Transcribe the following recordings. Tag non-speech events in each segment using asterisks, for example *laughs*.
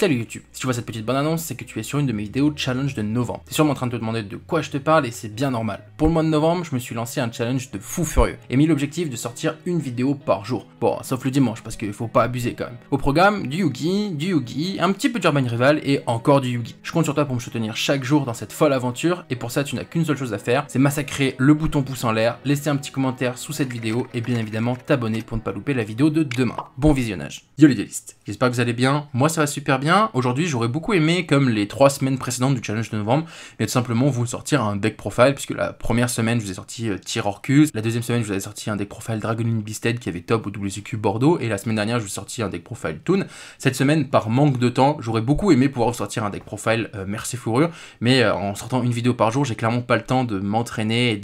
Salut YouTube Si tu vois cette petite bonne annonce, c'est que tu es sur une de mes vidéos challenge de novembre. T'es sûrement en train de te demander de quoi je te parle et c'est bien normal. Pour le mois de novembre, je me suis lancé un challenge de fou furieux et mis l'objectif de sortir une vidéo par jour. Bon, sauf le dimanche parce qu'il faut pas abuser quand même. Au programme, du Yugi, du Yugi, un petit peu d'Urban Rival et encore du Yugi. Je compte sur toi pour me soutenir chaque jour dans cette folle aventure et pour ça tu n'as qu'une seule chose à faire, c'est massacrer le bouton pouce en l'air, laisser un petit commentaire sous cette vidéo et bien évidemment t'abonner pour ne pas louper la vidéo de demain. Bon visionnage. Yo les j'espère que vous allez bien, moi ça va super bien Aujourd'hui, j'aurais beaucoup aimé, comme les trois semaines précédentes du challenge de novembre, mais tout simplement vous sortir un deck profile, puisque la première semaine, je vous ai sorti euh, Tyr Orcus, la deuxième semaine, je vous avais sorti un deck profile Dragon Beasted qui avait top au WCQ Bordeaux, et la semaine dernière, je vous ai sorti un deck profile Toon. Cette semaine, par manque de temps, j'aurais beaucoup aimé pouvoir vous sortir un deck profile euh, Merci Fourrure, mais euh, en sortant une vidéo par jour, j'ai clairement pas le temps de m'entraîner et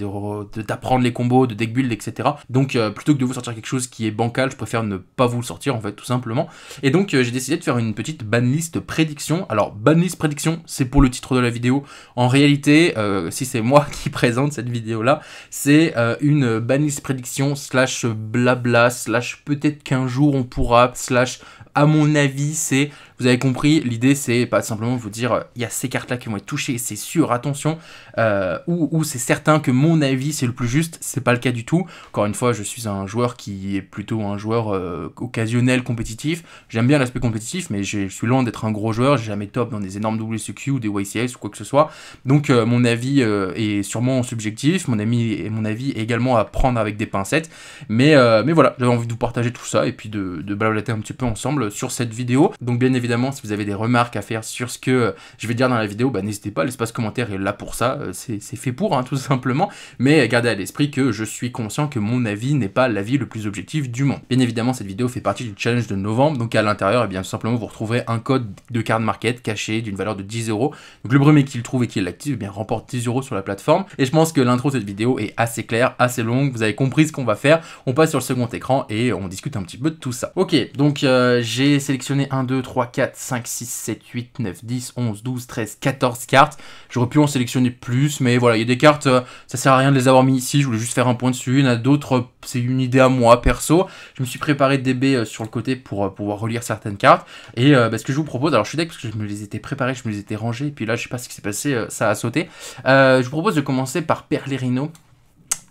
d'apprendre les combos, de deck build, etc. Donc, euh, plutôt que de vous sortir quelque chose qui est bancal, je préfère ne pas vous le sortir, en fait, tout simplement. Et donc, j'ai décidé de faire une petite banlist liste prédiction. Alors, ban prédiction, c'est pour le titre de la vidéo. En réalité, euh, si c'est moi *laughs* qui présente cette vidéo-là, c'est euh, une ban prédiction slash blabla slash peut-être qu'un jour on pourra slash à mon avis, c'est vous avez compris, l'idée c'est pas simplement vous dire euh, il y a ces cartes là qui vont être touchées, c'est sûr, attention, euh, ou, c'est certain que mon avis c'est le plus juste, c'est pas le cas du tout. Encore une fois, je suis un joueur qui est plutôt un joueur euh, occasionnel, compétitif. J'aime bien l'aspect compétitif, mais je suis loin d'être un gros joueur, j'ai jamais top dans des énormes WCQ ou des YCS ou quoi que ce soit. Donc mon avis est sûrement subjectif, mon, mon avis est également à prendre avec des pincettes. Mais, mais voilà, j'avais envie de vous partager tout ça et puis de, de blablater un petit peu ensemble sur cette vidéo. Donc bien évidemment, évidemment, si vous avez des remarques à faire sur ce que euh, je vais dire dans la vidéo, bah, n'hésitez pas, l'espace commentaire est là pour ça, euh, c'est fait pour, hein, tout *laughs* simplement. Mais euh, gardez à l'esprit que je suis conscient que mon avis n'est pas l'avis le plus objectif du monde. Bien évidemment, cette vidéo fait partie du challenge de novembre, donc à l'intérieur, et eh bien tout simplement, vous retrouverez un code de carte market caché d'une valeur de 10 euros. Donc le premier qui le trouve et qui l'active, eh bien remporte 10 euros sur la plateforme. Et je pense que l'intro de cette vidéo est assez claire, assez longue, vous avez compris ce qu'on va faire. On passe sur le second écran et on discute un petit peu de tout ça. Ok, donc j'ai sélectionné 1, 2, 3, 4, 5, 6, 7, 8, 9, 10, 11, 12, 13, 14 cartes. J'aurais pu en sélectionner plus, mais voilà, il y a des cartes, euh, ça sert à rien de les avoir mis ici, je voulais juste faire un point dessus. Il y en a d'autres, euh, c'est une idée à moi, perso. Je me suis préparé DB euh, sur le côté pour pouvoir relire certaines cartes. Et bah, ce que je vous propose, alors je suis deck parce que je me les étais préparés, je me les étais rangés, et puis là, je sais pas ce qui s'est passé, ça a sauté. je vous propose de commencer par Perlerino.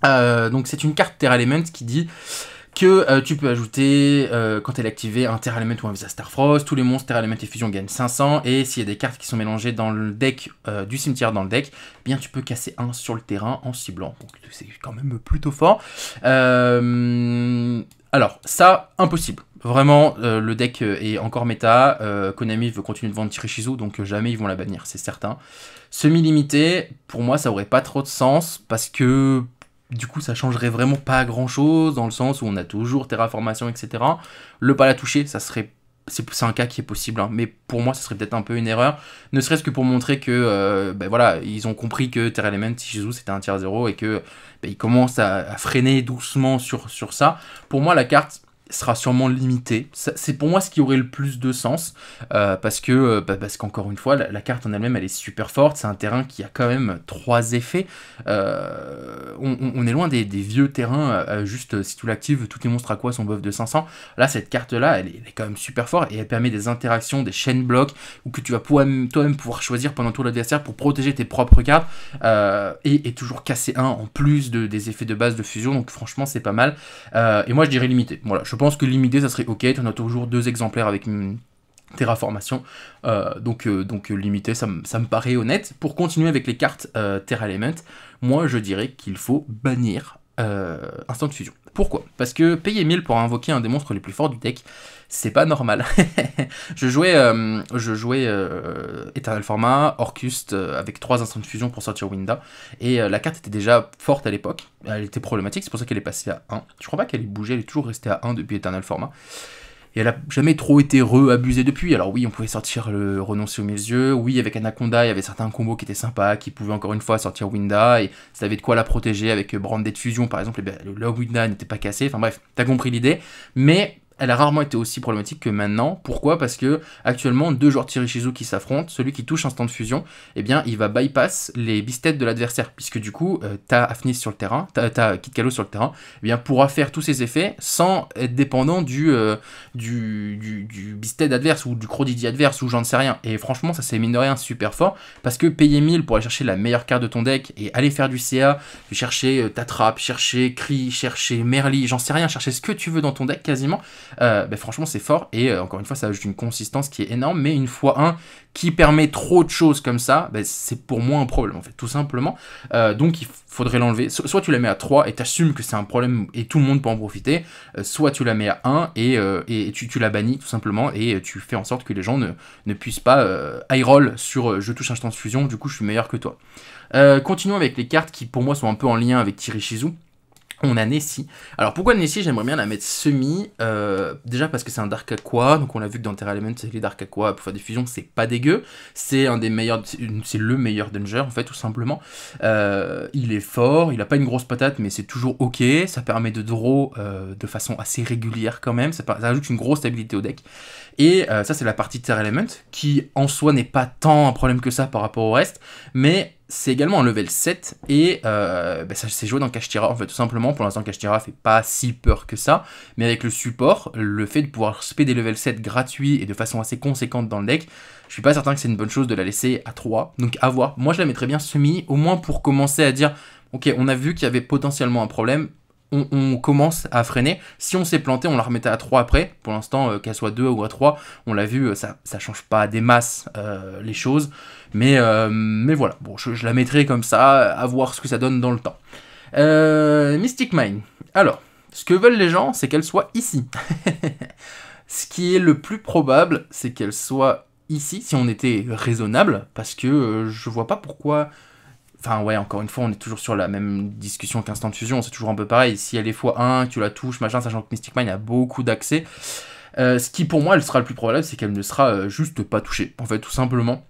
donc c'est une carte Terra Element qui dit que euh, tu peux ajouter, euh, quand elle est activée, un Terra Element ou un Visa Frost, Tous les monstres Terra Element et Fusion gagnent 500. Et s'il y a des cartes qui sont mélangées dans le deck, euh, du cimetière dans le deck, eh bien tu peux casser un sur le terrain en ciblant. Donc c'est quand même plutôt fort. alors, ça, impossible. Vraiment, le deck est encore méta. Konami veut continuer de vendre Tirishizu, donc jamais ils vont la bannir, c'est certain. Semi-limité, pour moi, ça aurait pas trop de sens parce que du coup, ça changerait vraiment pas grand chose dans le sens où on a toujours terraformation, etc. Le pas la toucher, ça serait. C'est un cas qui est possible, hein. mais pour moi, ce serait peut-être un peu une erreur. Ne serait-ce que pour montrer que, euh, ben voilà, ils ont compris que Terra Element, Shizu, c'était un tiers zéro et que ben, ils commencent à, à, freiner doucement sur, sur ça. Pour moi, la carte, sera sûrement limité. C'est pour moi ce qui aurait le plus de sens, euh, parce que euh, bah, parce qu'encore une fois, la, carte en elle-même, elle est super forte, c'est un terrain qui a quand même trois effets. Euh, on, est loin des, vieux terrains, juste si tu l'actives, tous les monstres à quoi sont buff de 500. Là, cette carte-là, elle, est quand même super forte, et elle permet des interactions, des chaînes blocs, ou que tu vas toi-même pouvoir choisir pendant tout l'adversaire pour protéger tes propres cartes, et, toujours casser un en plus de, des effets de base de fusion, donc franchement, c'est pas mal. et moi, je dirais limité. Voilà, je je pense que l'imiter ça serait ok. on en toujours deux exemplaires avec une Terraformation. Euh, donc, euh, donc euh, limité, ça, me paraît honnête. Pour continuer avec les cartes Terra Element, moi je dirais qu'il faut bannir euh, instant de fusion. Pourquoi Parce que payer 1000 pour invoquer un des monstres les plus forts du deck, c'est pas normal. *laughs* je jouais, euh, je jouais euh, Eternal Format, Orcust avec 3 instants de fusion pour sortir Winda, et la carte était déjà forte à l'époque, elle était problématique, c'est pour ça qu'elle est passée à 1. Je crois pas qu'elle ait bougé, elle est toujours restée à 1 depuis Eternal Format. Et elle a jamais trop été re-abusée depuis. Alors oui, on pouvait sortir le renoncer aux mille yeux. Oui, avec Anaconda, il y avait certains combos qui étaient sympas, qui pouvaient encore une fois sortir Winda. Et ça avait de quoi la protéger avec Branded Fusion, par exemple, eh ben, le Winda n'était pas cassé. Enfin bref, t'as compris l'idée. Mais elle a rarement été aussi problématique que maintenant. Pourquoi Parce que actuellement, deux joueurs chez Shizu qui s'affrontent, celui qui touche un stand de fusion, eh bien, il va bypass les bistèdes de l'adversaire, puisque du coup, ta euh, t'as Afnis sur le terrain, t'as, Kit Kitkalo sur le terrain, eh bien, pourra faire tous ses effets sans être dépendant du, euh, du, du, adverse ou du Crodidi adverse ou j'en sais rien. Et franchement, ça c'est mine de rien super fort, parce que payer 1000 pour aller chercher la meilleure carte de ton deck et aller faire du CA, chercher euh, Tatrap, chercher Cri, chercher Merly, j'en sais rien, chercher ce que tu veux dans ton deck quasiment, euh, ben, franchement c'est fort et euh, encore une fois ça ajoute une consistance qui est énorme, mais une fois un qui permet trop de choses comme ça, ben, c'est pour moi un problème en fait, tout simplement. Euh, donc il faudrait l'enlever, soit tu la mets à 3 et t'assumes que c'est un problème et tout le monde peut en profiter, soit tu la mets à 1 et, tu, la bannis tout simplement et tu fais en sorte que les gens ne, ne puissent pas high roll sur je touche instant Fusion, du coup je suis meilleur que toi. continuons avec les cartes qui pour moi sont un peu en lien avec Tirishizu. On a Nessie. Alors pourquoi Nessie J'aimerais bien la mettre semi. Euh, déjà parce que c'est un Dark Aqua. Donc on l'a vu que dans Terra Element, les Dark Aqua pour faire des fusions, c'est pas dégueu. C'est un des meilleurs. C'est le meilleur Danger en fait, tout simplement. Euh, il est fort, il a pas une grosse patate, mais c'est toujours ok. Ça permet de draw euh, de façon assez régulière quand même. ça ajoute une grosse stabilité au deck. Et euh, ça, c'est la partie Terre Element, qui en soi n'est pas tant un problème que ça par rapport au reste, mais c'est également un level 7 et euh, bah, ça s'est joué dans Kashtira en fait tout simplement pour l'instant Tira fait pas si peur que ça mais avec le support le fait de pouvoir spé des level 7 gratuits et de façon assez conséquente dans le deck je suis pas certain que c'est une bonne chose de la laisser à 3 donc à voir moi je la mettrais bien semi au moins pour commencer à dire ok on a vu qu'il y avait potentiellement un problème on, commence à freiner. Si on s'est planté, on la remettait à 3 après. Pour l'instant, euh, qu'elle soit 2 ou à 3, on l'a vu, euh, ça ne change pas des masses euh, les choses. Mais, voilà, bon, je, la mettrai comme ça, à voir ce que ça donne dans le temps. Mystic Mine. Alors, ce que veulent les gens, c'est qu'elle soit ici. *laughs* ce qui est le plus probable, c'est qu'elle soit ici, si on était raisonnable, parce que je vois pas pourquoi Enfin ouais, encore une fois, on est toujours sur la même discussion qu'instant fusion, c'est toujours un peu pareil. Si elle est x1, tu la touches, machin, sachant que Mystic Mine a beaucoup d'accès. Euh, ce qui pour moi, elle sera le plus probable, c'est qu'elle ne sera euh, juste pas touchée, en fait, tout simplement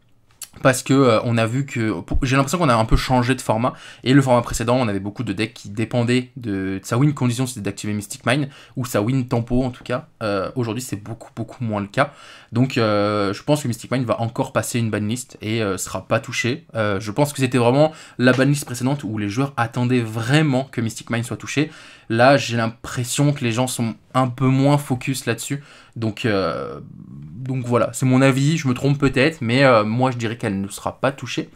parce que euh, on a vu que j'ai l'impression qu'on a un peu changé de format et le format précédent on avait beaucoup de decks qui dépendaient de, sa win condition c'était d'activer Mystic Mine ou sa win tempo en tout cas euh, aujourd'hui c'est beaucoup beaucoup moins le cas donc euh, je pense que Mystic Mine va encore passer une banlist et sera pas touché je pense que c'était vraiment la banlist précédente où les joueurs attendaient vraiment que Mystic Mine soit touché là j'ai l'impression que les gens sont un peu moins focus là-dessus donc donc voilà, c'est mon avis, je me trompe peut-être, mais euh, moi je dirais qu'elle ne sera pas touchée.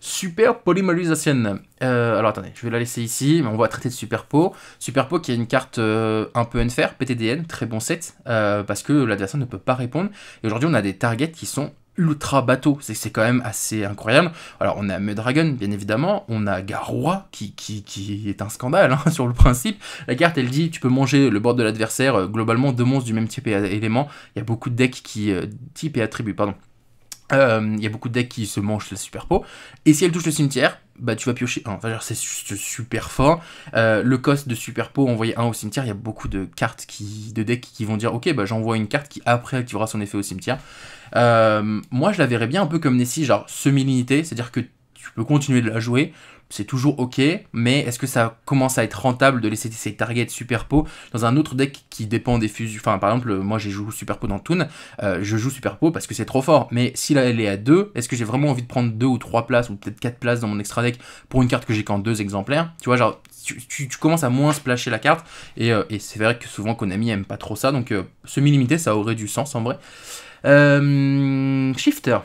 Super Polymerization. Euh, alors attendez, je vais la laisser ici, on va traiter de Super Super Superpo qui est une carte euh, un peu unfair, PTDN, très bon set, parce que l'adversaire ne peut pas répondre. Et aujourd'hui on a des targets qui sont ultra bateau. C'est c'est quand même assez incroyable. Alors, on a Mudragon, bien évidemment. On a Garoua, qui, qui, qui est un scandale hein, *laughs* sur le principe. La carte, elle dit tu peux manger le bord de l'adversaire. Euh, globalement, deux monstres du même type et euh, élément. Il y a beaucoup de decks qui. Euh, type et attribut, pardon. Il y a beaucoup de decks qui se mangent le super pot. Et si elle touche le cimetière, bah tu vas piocher un. Enfin, c'est super fort. Euh, le cost de super pot envoyer un au cimetière, il y a beaucoup de cartes qui, de decks qui vont dire ok, bah j'envoie une carte qui après activera son effet au cimetière. Euh, moi, je la verrais bien un peu comme Nessie, genre semi linité cest c'est-à-dire que tu peux continuer de la jouer, c'est toujours ok, mais est-ce que ça commence à être rentable de laisser ces targets superpo dans un autre deck qui dépend des fusions Enfin, par exemple, moi j'ai joué superpo dans Toon, euh, je joue super superpo parce que c'est trop fort, mais si là elle est à 2, est-ce que j'ai vraiment envie de prendre 2 ou 3 places ou peut-être 4 places dans mon extra deck pour une carte que j'ai qu'en 2 exemplaires Tu vois, genre, tu, commences à moins splasher la carte, euh, et, c'est vrai que souvent Konami aime pas trop ça, donc euh, semi-limité ça aurait du sens en vrai. shifter.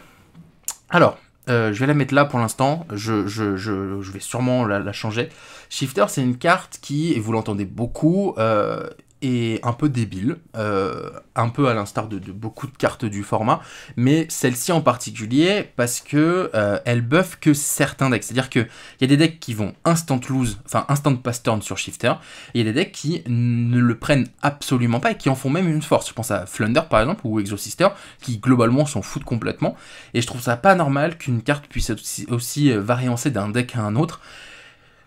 Alors, euh, je vais la mettre là pour l'instant. Je, je, vais sûrement la, changer. Shifter, c'est une carte qui, et vous l'entendez beaucoup, euh, et un peu débile, euh, un peu à l'instar de, beaucoup de cartes du format, mais celle-ci en particulier parce que euh, elle buff que certains decks. C'est-à-dire qu'il y a des decks qui vont instant lose, enfin instant pass turn sur shifter, et il y a des decks qui ne le prennent absolument pas et qui en font même une force. Je pense à Flunder par exemple ou Exosister qui globalement s'en foutent complètement, et je trouve ça pas normal qu'une carte puisse être aussi, aussi euh, variancée d'un deck à un autre.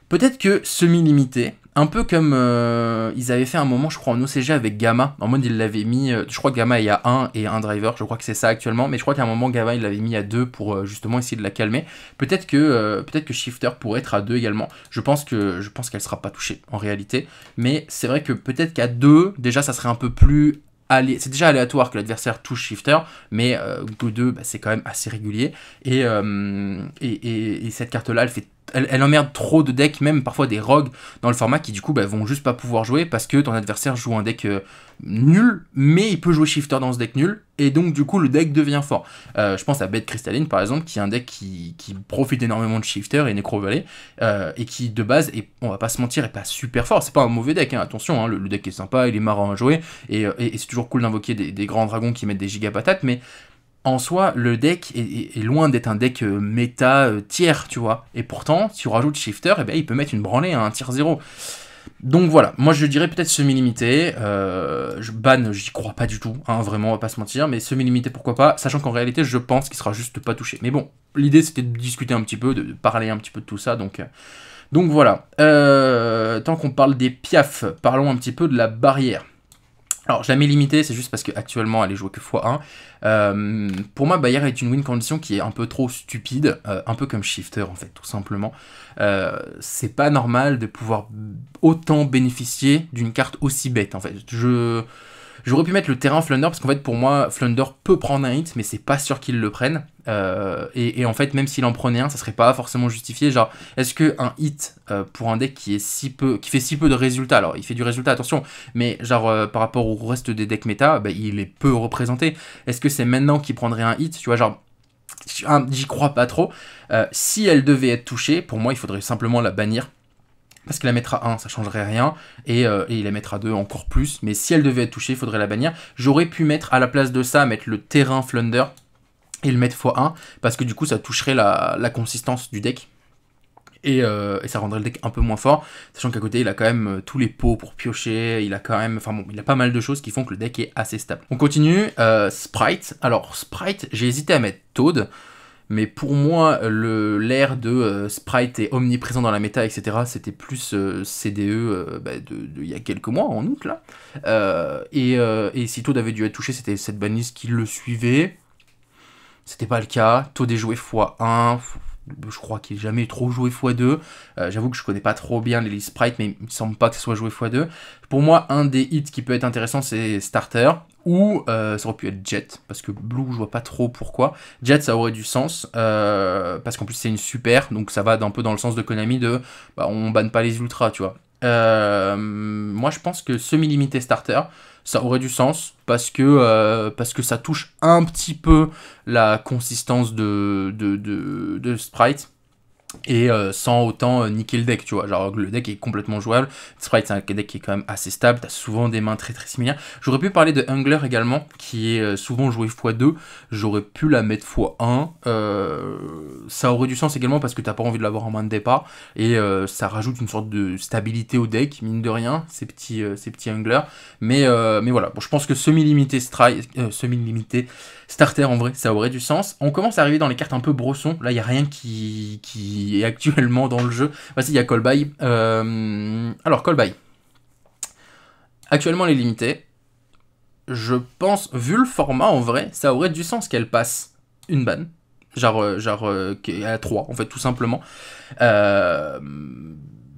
Peut-être que semi-limité, un peu comme euh, ils avaient fait un moment, je crois, en OCG avec Gamma. En mode, ils l'avaient mis. Euh, je crois que Gamma est à 1 et un driver. Je crois que c'est ça actuellement. Mais je crois qu'à un moment, Gamma, il l'avait mis à 2 pour euh, justement essayer de la calmer. Peut-être que, peut que Shifter pourrait être à 2 également. Je pense qu'elle ne sera pas touchée en réalité. Mais c'est vrai que peut-être qu'à 2, déjà, ça serait un peu plus c'est déjà aléatoire que l'adversaire touche shifter, mais Go 2, bah, c'est quand même assez régulier. et, et cette carte-là, elle fait elle, emmerde trop de decks, même parfois des rogues dans le format qui du coup bah, vont juste pas pouvoir jouer parce que ton adversaire joue un deck euh, nul, mais il peut jouer shifter dans ce deck nul, et donc du coup le deck devient fort. Euh, je pense à Bête Cristalline par exemple, qui est un deck qui, profite énormément de shifter et necrovalet, euh, et qui de base, est, on va pas se mentir, est pas super fort. C'est pas un mauvais deck, hein, attention, hein, le, deck est sympa, il est marrant à jouer, et, c'est toujours cool d'invoquer des, des, grands dragons qui mettent des giga patates, mais en soi, le deck est, loin d'être un deck euh, méta euh, tiers, tu vois. Et pourtant, si on rajoute Shifter, eh ben, il peut mettre une branlée à hein, un tier 0. Donc voilà, moi je dirais peut-être semi-limité. Euh, ban, j'y crois pas du tout, hein, vraiment, on va pas se mentir. Mais semi-limité, pourquoi pas Sachant qu'en réalité, je pense qu'il sera juste pas touché. Mais bon, l'idée c'était de discuter un petit peu, de, parler un petit peu de tout ça. Donc, euh, donc voilà. tant qu'on parle des piafs, parlons un petit peu de la barrière. Alors, je la mets limitée, c'est juste parce qu'actuellement, elle est jouée que x1. Euh, pour moi, Bayer est une win condition qui est un peu trop stupide, euh, un peu comme Shifter, en fait, tout simplement. Euh, c'est pas normal de pouvoir autant bénéficier d'une carte aussi bête, en fait. Je... J'aurais pu mettre le terrain Flunder parce qu'en fait pour moi Flunder peut prendre un hit mais c'est pas sûr qu'il le prenne. Euh, et, en fait même s'il en prenait un ça serait pas forcément justifié. Genre est-ce qu'un hit euh, pour un deck qui est si peu qui fait si peu de résultats alors il fait du résultat attention mais genre euh, par rapport au reste des decks méta bah, il est peu représenté. Est-ce que c'est maintenant qu'il prendrait un hit tu vois genre j'y crois pas trop. si elle devait être touchée pour moi il faudrait simplement la bannir parce qu'il la mettra 1, ça changerait rien, et, euh, il la mettra 2 encore plus, mais si elle devait être touchée, il faudrait la bannir. J'aurais pu mettre à la place de ça, mettre le terrain Flunder, et le mettre x1, parce que du coup ça toucherait la, la consistance du deck, euh, et, ça rendrait le deck un peu moins fort, sachant qu'à côté il a quand même euh, tous les pots pour piocher, il a quand même, enfin bon, il a pas mal de choses qui font que le deck est assez stable. On continue, Sprite, alors Sprite, j'ai hésité à mettre Toad, mais pour moi, l'air de euh, Sprite est omniprésent dans la méta, etc., c'était plus euh, CDE e, euh, bah, il y a quelques mois, en août, là. et, si Toad avait dû être touché, c'était cette bannisse qui le suivait. C'était pas le cas. Toad est joué x1. Je crois qu'il n'est jamais trop joué x2. J'avoue que je connais pas trop bien les Sprite, mais il me semble pas que ce soit joué x2. Pour moi, un des hits qui peut être intéressant, c'est Starter ou euh, ça aurait pu être Jet, parce que Blue, je vois pas trop pourquoi. Jet, ça aurait du sens, euh, parce qu'en plus c'est une super, donc ça va un peu dans le sens de Konami de bah, on banne pas les ultras, tu vois. Euh, moi, je pense que semi-limité starter, ça aurait du sens parce que, parce que ça touche un petit peu la consistance de, de, de Sprite et euh, sans autant euh, niquer le deck, tu vois. Genre le deck est complètement jouable. Sprite, c'est un deck qui est quand même assez stable, t'as souvent des mains très très similaires. J'aurais pu parler de Hungler également, qui est euh, souvent joué x2, j'aurais pu la mettre x1. ça aurait du sens également parce que t'as pas envie de l'avoir en main de départ, et ça rajoute une sorte de stabilité au deck, mine de rien, ces petits, ces petits Mais, mais voilà, bon, je pense que semi-limité Strike, semi-limité starter en vrai, ça aurait du sens. On commence à arriver dans les cartes un peu brossons, là il a rien qui... qui est actuellement dans le jeu. Voici, il y a Colby. Euh, alors, Colby. Actuellement, elle est limitée. Je pense, vu le format en vrai, ça aurait du sens qu'elle passe une banne. Genre, euh, genre euh, à 3, en fait, tout simplement. Euh,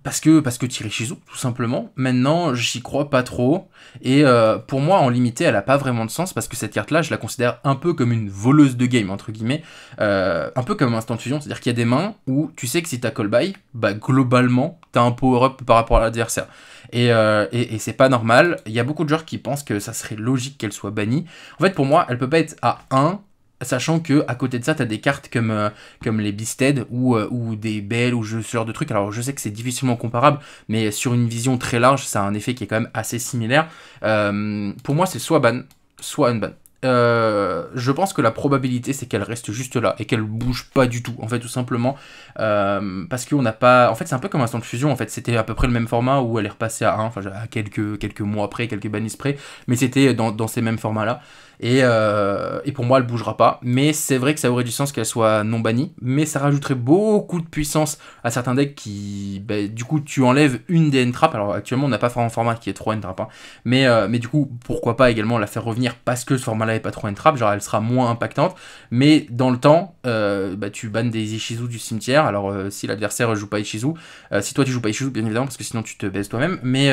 parce que parce que Thierry tout simplement. Maintenant, j'y crois pas trop. Et euh, pour moi, en limité, elle a pas vraiment de sens parce que cette carte-là, je la considère un peu comme une voleuse de game entre guillemets, euh, un peu comme un instant de fusion, c'est-à-dire qu'il y a des mains où tu sais que si t'as call by, bah globalement, t'as un power-up par rapport à l'adversaire. Et, euh, et, et c'est pas normal. Il y a beaucoup de joueurs qui pensent que ça serait logique qu'elle soit bannie. En fait, pour moi, elle peut pas être à 1 Sachant que à côté de ça, t'as des cartes comme, euh, comme les Beasted euh, ou, des Belles ou ce genre de trucs. Alors je sais que c'est difficilement comparable, mais sur une vision très large, ça a un effet qui est quand même assez similaire. Euh, pour moi, c'est soit ban, soit unban. Euh, je pense que la probabilité, c'est qu'elle reste juste là et qu'elle bouge pas du tout. En fait, tout simplement euh, parce qu'on n'a pas. En fait, c'est un peu comme un Instant Fusion. En fait, c'était à peu près le même format où elle est repassée à 1, enfin, à quelques, quelques mois après quelques bannis près, mais c'était dans, ces mêmes formats-là. Euh, et, pour moi, elle bougera pas. Mais c'est vrai que ça aurait du sens qu'elle soit non bannie, mais ça rajouterait beaucoup de puissance à certains decks qui, bah, du coup, tu enlèves une des entrappes. Alors actuellement, on n'a pas un format qui est trop entrappes, hein. mais, mais du coup, pourquoi pas également la faire revenir parce que ce format elle pas trop entrap, genre elle sera moins impactante, mais dans le temps, euh, bah, tu bannes des Ishizu du cimetière, alors euh, si l'adversaire joue pas Ishizu, euh, si toi tu joues pas Ishizu bien évidemment, parce que sinon tu te baisses toi-même, mais,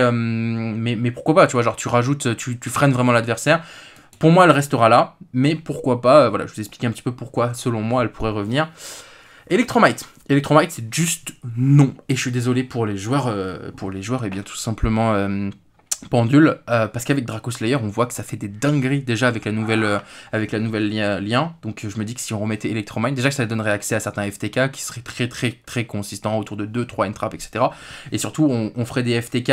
mais, pourquoi pas, tu vois, genre tu rajoutes, tu, freines vraiment l'adversaire, pour moi elle restera là, mais pourquoi pas, voilà, je vous explique un petit peu pourquoi selon moi elle pourrait revenir. Electromite. Electromite, c'est juste non. Et je suis désolé pour les joueurs, pour les joueurs, et eh bien tout simplement pendule euh, parce qu'avec Draco Slayer on voit que ça fait des dingueries déjà avec la nouvelle euh, avec la nouvelle lien donc euh, je me dis que si on remettait Electromine déjà que ça donnerait accès à certains FTK qui seraient très très très consistants autour de 2 3 entraps etc et surtout on, ferait des FTK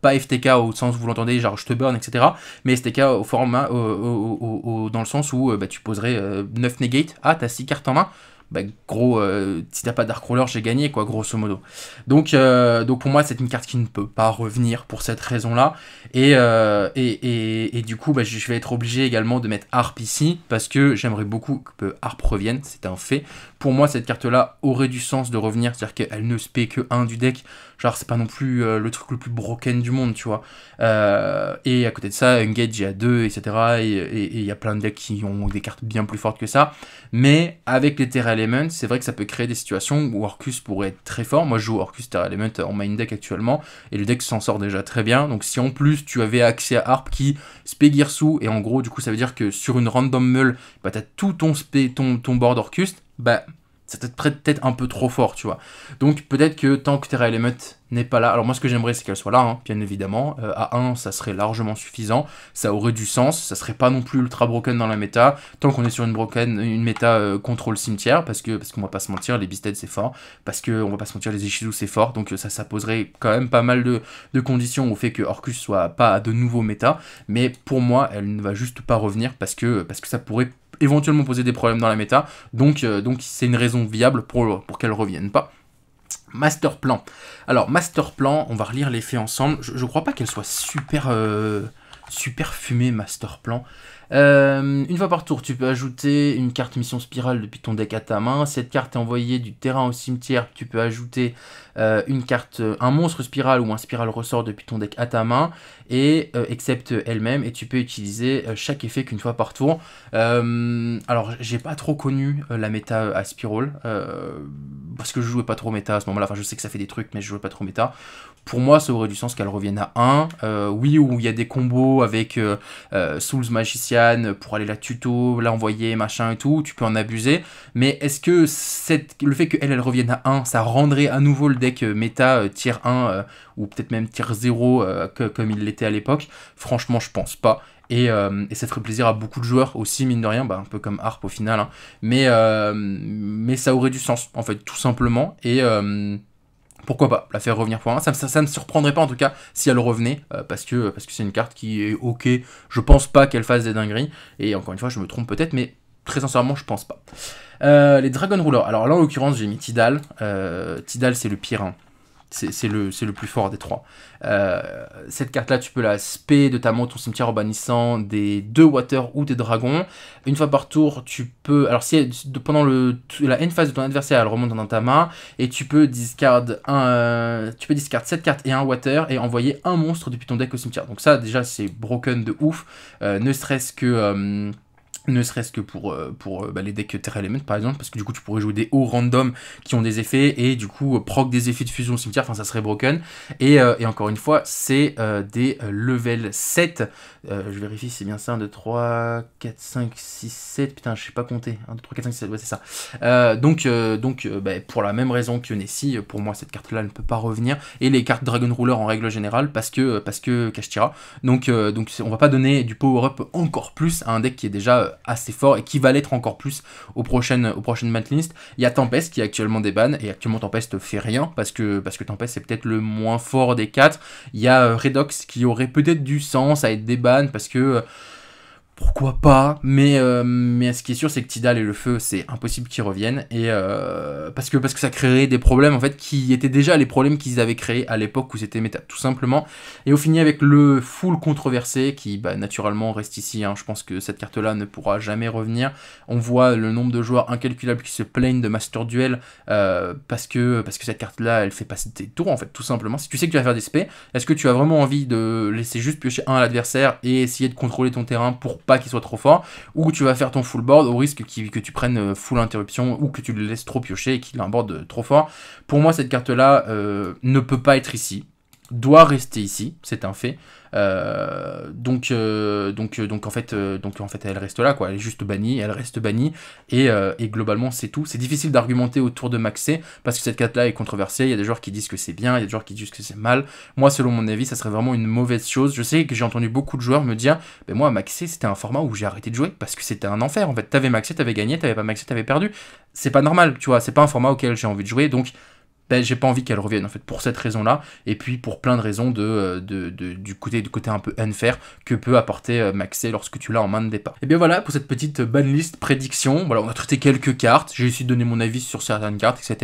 pas FTK au sens où vous l'entendez genre je te burn etc mais FTK au format dans le sens où bah, tu poserais 9 negate ah t'as 6 cartes en main bah, gros, euh, si t'as pas Dark Roller, j'ai gagné, quoi, grosso modo. Donc, euh, donc pour moi, c'est une carte qui ne peut pas revenir pour cette raison-là. Et, euh, et, du coup, bah, je vais être obligé également de mettre Harp ici, parce que j'aimerais beaucoup que Harp revienne, c'est un fait. Pour moi, cette carte-là aurait du sens de revenir, c'est-à-dire qu'elle ne se spé que 1 du deck. Genre, c'est pas non plus le truc le plus broken du monde, tu vois. et à côté de ça, Engage, il y a 2, etc. Et il y a plein de decks qui ont des cartes bien plus fortes que ça. Mais avec les TRL c'est vrai que ça peut créer des situations où Orcus pourrait être très fort. Moi, je joue Orcus Terra Element en main deck actuellement, et le deck s'en sort déjà très bien. Donc, si en plus tu avais accès à Harp qui spé sous et en gros, du coup, ça veut dire que sur une random meule, bah, t'as tout ton spé, ton, ton board Orcus, bah, ça te peut-être un peu trop fort, tu vois. Donc, peut-être que tant que Terra Element n'est pas là. Alors moi ce que j'aimerais c'est qu'elle soit là, hein, bien évidemment. Euh, à 1 ça serait largement suffisant, ça aurait du sens, ça serait pas non plus ultra broken dans la méta, tant qu'on est sur une broken, une méta euh, contrôle cimetière, parce que parce qu'on va pas se mentir, les bisted c'est fort, parce que on va pas se mentir, les Ishizu c'est fort, donc euh, ça, ça poserait quand même pas mal de, conditions au fait que Orcus soit pas à de nouveaux méta, mais pour moi elle ne va juste pas revenir parce que, parce que ça pourrait éventuellement poser des problèmes dans la méta, donc donc c'est une raison viable pour, pour qu'elle revienne pas. Masterplan. Alors, Master Plan, on va relire les faits ensemble. Je crois pas qu'elle soit super, euh, super fumée, Master Plan. Euh, une fois par tour, tu peux ajouter une carte mission spirale depuis ton deck à ta main. Cette carte est envoyée du terrain au cimetière. Tu peux ajouter euh, une carte, euh, un monstre spirale ou un spirale ressort depuis ton deck à ta main et euh, elle-même. Et tu peux utiliser chaque effet qu'une fois par tour. alors, j'ai pas trop connu la méta à Spiral parce que je jouais pas trop méta à ce moment-là. Enfin, je sais que ça fait des trucs, mais je jouais pas trop méta. Pour moi, ça aurait du sens qu'elle revienne à 1. oui, où il y a des combos avec Souls Magicien pour aller la tuto, l'envoyer, machin et tout, tu peux en abuser. Mais est-ce que le fait qu'elle, elle revienne à 1, ça rendrait à nouveau le deck euh, méta euh, tier 1 euh, ou peut-être même tier 0 comme il l'était à l'époque Franchement, je pense pas. Et, ça ferait plaisir à beaucoup de joueurs aussi, mine de rien, bah, un peu comme Harp au final. Hein. Mais, mais ça aurait du sens, en fait, tout simplement. Et, pourquoi pas la faire revenir pour un. Ça ne me surprendrait pas en tout cas si elle revenait, euh, parce que parce que c'est une carte qui est ok. Je pense pas qu'elle fasse des dingueries. Et encore une fois, je me trompe peut-être, mais très sincèrement, je pense pas. Euh, les Dragon Ruler. Alors là, en l'occurrence, j'ai mis Tidal. Euh, Tidal, c'est le pire. Hein c'est le, le, plus fort des trois. Euh, cette carte-là, tu peux la spé de ta main ton cimetière bannissant des deux water ou des dragons. Une fois par tour, tu peux. Alors, si pendant le, la end phase de ton adversaire, elle remonte dans ta main, et tu peux discard, un, euh, tu peux discard cette carte et un water et envoyer un monstre depuis ton deck au cimetière. Donc, ça, déjà, c'est broken de ouf. Euh, ne serait-ce que ne serait-ce que pour, euh, pour euh, bah, les decks Terra Element par exemple, parce que du coup tu pourrais jouer des hauts random qui ont des effets et du coup euh, proc des effets de fusion au cimetière, enfin ça serait broken. Et, encore une fois, c'est des level 7. je vérifie si c'est bien ça, 1, 2, 3, 4, 5, 6, 7. Putain, je sais pas compter. 1, 2, 3, 4, 5, 6, 7, ouais, c'est ça. donc donc bah, pour la même raison que Nessie, pour moi cette carte-là ne peut pas revenir. Et les cartes Dragon Ruler en règle générale, parce que, parce que Donc, donc on va pas donner du power-up encore plus à un deck qui est déjà euh, assez fort et qui va l'être encore plus aux prochaines, aux prochaines Il y a Tempest qui est actuellement des et actuellement Tempest fait rien parce que, parce que Tempest c'est peut-être le moins fort des quatre. Il y a euh, Redox qui aurait peut-être du sens à être des parce que euh, pourquoi pas mais euh, mais ce qui est sûr c'est que Tidal et le feu c'est impossible qu'ils reviennent et euh, parce que parce que ça créerait des problèmes en fait qui étaient déjà les problèmes qu'ils avaient créés à l'époque où c'était méta tout simplement et on finit avec le full controversé qui bah, naturellement reste ici hein, je pense que cette carte là ne pourra jamais revenir on voit le nombre de joueurs incalculables qui se plaignent de Master Duel euh, parce que parce que cette carte là elle fait passer des tours en fait tout simplement si tu sais que tu vas faire des SP, est-ce que tu as vraiment envie de laisser juste piocher un à l'adversaire et essayer de contrôler ton terrain pour pas qu'il soit trop fort, ou tu vas faire ton full board au risque que tu prennes euh, full interruption ou que tu le laisses trop piocher et qu'il l'embarde euh, trop fort. Pour moi, cette carte-là euh, ne peut pas être ici doit rester ici, c'est un fait. Euh, donc, euh, donc, euh, donc, en fait, donc en fait, elle reste là, quoi. Elle est juste bannie, elle reste bannie, et, globalement, c'est tout. C'est difficile d'argumenter autour de Maxé parce que cette carte-là est controversée. Il y a des joueurs qui disent que c'est bien, il y a des joueurs qui disent que c'est mal. Moi, selon mon avis, ça serait vraiment une mauvaise chose. Je sais que j'ai entendu beaucoup de joueurs me dire, ben moi, Maxé, c'était un format où j'ai arrêté de jouer parce que c'était un enfer. En fait, t'avais Maxé, t'avais gagné, t'avais pas Maxé, t'avais perdu. C'est pas normal, tu vois. C'est pas un format auquel j'ai envie de jouer, donc ben, j'ai pas envie qu'elle revienne en fait pour cette raison là et puis pour plein de raisons euh, de, de, du côté du côté un peu unfair que peut apporter euh, Maxé lorsque tu l'as en main de départ. Et bien voilà pour cette petite euh, banlist prédiction. Voilà on a traité quelques cartes, j'ai essayé de donner mon avis sur certaines cartes etc.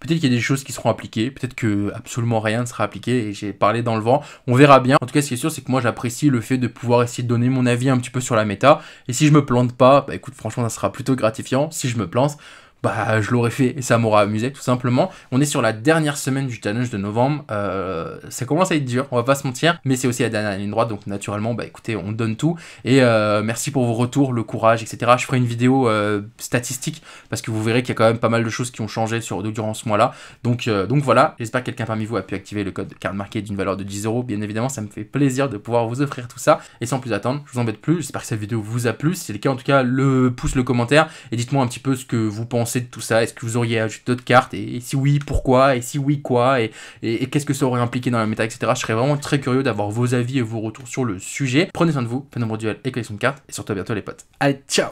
Peut-être qu'il y a des choses qui seront appliquées, peut-être que absolument rien ne sera appliqué et j'ai parlé dans le vent. On verra bien. En tout cas ce qui est sûr c'est que moi j'apprécie le fait de pouvoir essayer de donner mon avis un petit peu sur la méta et si je me plante pas bah écoute franchement ça sera plutôt gratifiant si je me plante bah je l'aurais fait et ça m'aura amusé tout simplement. On est sur la dernière semaine du challenge de novembre, euh, ça commence à être dur, on va pas se mentir, mais c'est aussi la dernière ligne droite, donc naturellement, bah écoutez, on donne tout et euh, merci pour vos retours, le courage, etc. Je ferai une vidéo euh, statistique parce que vous verrez qu'il y a quand même pas mal de choses qui ont changé sur durant ce mois-là. Donc donc voilà, j'espère que quelqu'un parmi vous a pu activer le code carte marquée d'une valeur de 10 euros. Bien évidemment, ça me fait plaisir de pouvoir vous offrir tout ça. Et sans plus attendre, je vous embête plus. J'espère que cette vidéo vous a plu. Si c'est le cas, en tout cas, le pouce, le commentaire et dites-moi un petit peu ce que vous pensez de tout ça Est-ce que vous auriez ajouté d'autres cartes et, si oui, pourquoi Et si oui, quoi Et, et, qu'est-ce que ça aurait impliqué dans la méta, etc. Je serais vraiment très curieux d'avoir vos avis et vos retours sur le sujet. Prenez soin de vous, faites nombre de duels et collection de cartes. Et surtout à bientôt les potes. Allez, ciao